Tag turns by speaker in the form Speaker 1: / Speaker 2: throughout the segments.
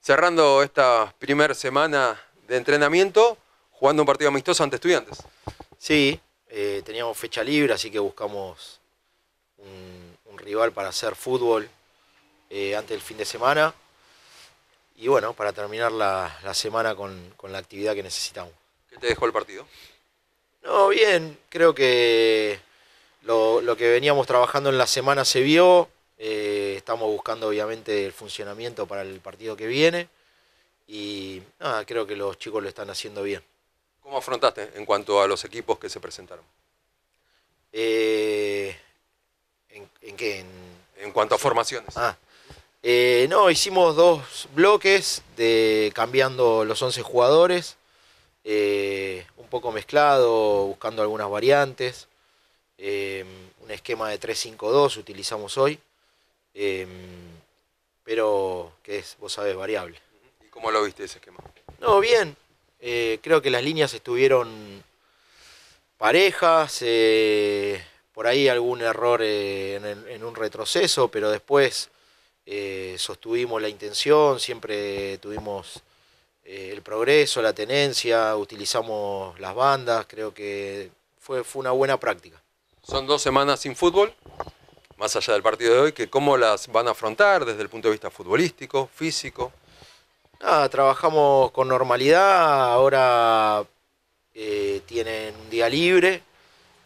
Speaker 1: Cerrando esta primera semana de entrenamiento, jugando un partido amistoso ante estudiantes. Sí, eh, teníamos fecha libre, así que buscamos
Speaker 2: un, rival para hacer fútbol eh, antes del fin de semana. Y bueno, para terminar la, semana con, con, la actividad que necesitamos. ¿Qué te dejó el partido? No, bien, creo que lo, que veníamos trabajando en la semana se vio, eh, estamos buscando obviamente el funcionamiento para el partido que viene y creo que los chicos lo están haciendo bien.
Speaker 1: ¿Cómo afrontaste en cuanto a los equipos que se presentaron?
Speaker 2: Eh, ¿en, qué?
Speaker 1: En, cuanto a formaciones.
Speaker 2: Ah. Eh, no, hicimos dos bloques de cambiando los 11 jugadores, un poco mezclado, buscando algunas variantes. Em, un esquema de 3-5-2 utilizamos hoy, em, pero que es, vos sabés, variable. ¿Y cómo lo viste ese esquema? No, bien, eh, creo que las líneas estuvieron parejas, eh, por ahí algún error eh, en, en, un retroceso, pero después sostuvimos la intención, siempre tuvimos el progreso, la tenencia, utilizamos las bandas, creo que fue, fue una buena práctica.
Speaker 1: Son dos semanas sin fútbol, más allá del partido de hoy, que cómo las van a afrontar desde el punto de vista futbolístico, físico.
Speaker 2: Nada, trabajamos con normalidad, ahora eh, tienen un día libre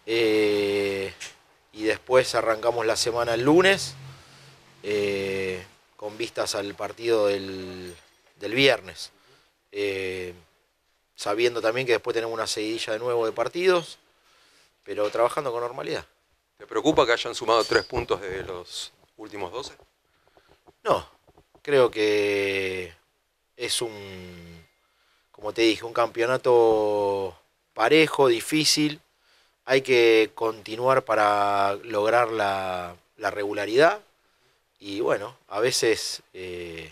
Speaker 2: eh, y después arrancamos la semana el lunes eh, con vistas al partido del, del viernes. sabiendo también que después tenemos una seguidilla de nuevo de partidos pero trabajando con normalidad.
Speaker 1: ¿Te preocupa que hayan sumado tres puntos de los últimos 12? No, creo
Speaker 2: que es un, como te dije, un campeonato parejo, difícil. Hay que continuar para lograr la, regularidad. Y bueno, a veces eh,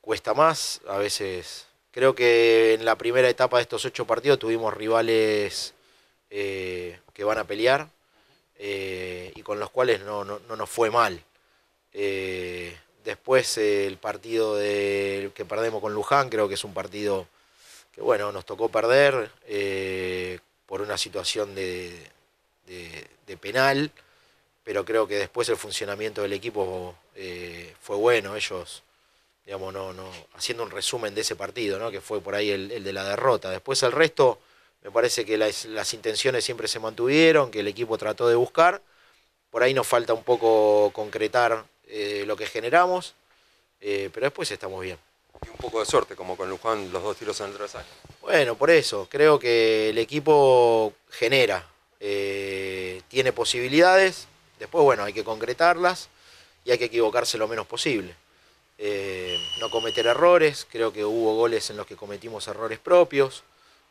Speaker 2: cuesta más, a veces... Creo que en la primera etapa de estos ocho partidos tuvimos rivales eh, que van a pelear eh, y con los cuales no, nos fue mal. Eh, después el partido de, que perdemos con Luján, creo que es un partido que bueno, nos tocó perder por una situación de, penal, pero creo que después el funcionamiento del equipo fue bueno. Ellos digamos, no, no, haciendo un resumen de ese partido, que fue por ahí el de la derrota. Después el resto me parece que las, intenciones siempre se mantuvieron, que el equipo trató de buscar. Por ahí nos falta un poco concretar eh, lo que generamos, eh,
Speaker 1: pero después estamos bien. Y un poco de suerte, como con Luján, los dos tiros en el
Speaker 2: Bueno, por eso, creo que el equipo genera,
Speaker 1: eh, tiene
Speaker 2: posibilidades, después, bueno, hay que concretarlas y hay que equivocarse lo menos posible. no cometer errores, creo que hubo goles en los que cometimos errores propios.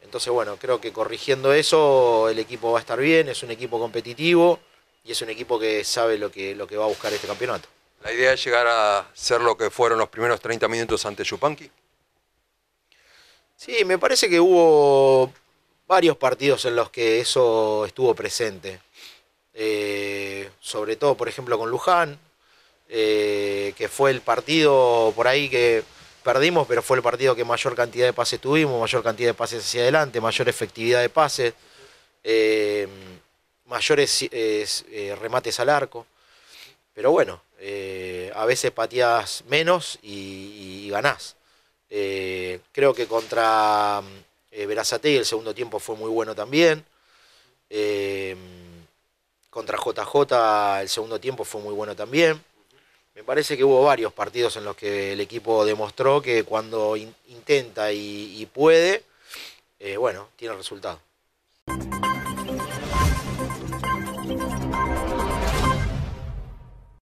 Speaker 2: Entonces, bueno, creo que corrigiendo eso el equipo va a estar bien, es un equipo competitivo
Speaker 1: y es un equipo que sabe lo que, lo que va a buscar este campeonato. ¿La idea es llegar a ser lo que fueron los primeros 30 minutos ante Chupanqui?
Speaker 2: Sí, me parece que hubo varios partidos en los que eso estuvo presente. Eh, sobre todo, por ejemplo, con Luján, eh, que fue el partido por ahí que perdimos, pero fue el partido que mayor cantidad de pases tuvimos, mayor cantidad de pases hacia adelante, mayor efectividad de pases, eh, mayores eh, remates al arco. Pero bueno, eh, a veces pateás menos y, y ganás. creo que contra verazate el segundo tiempo fue muy bueno también. contra JJ el segundo tiempo fue muy bueno también. Me parece que hubo varios partidos en los que el equipo demostró que cuando intenta y, puede, eh, bueno, tiene resultado.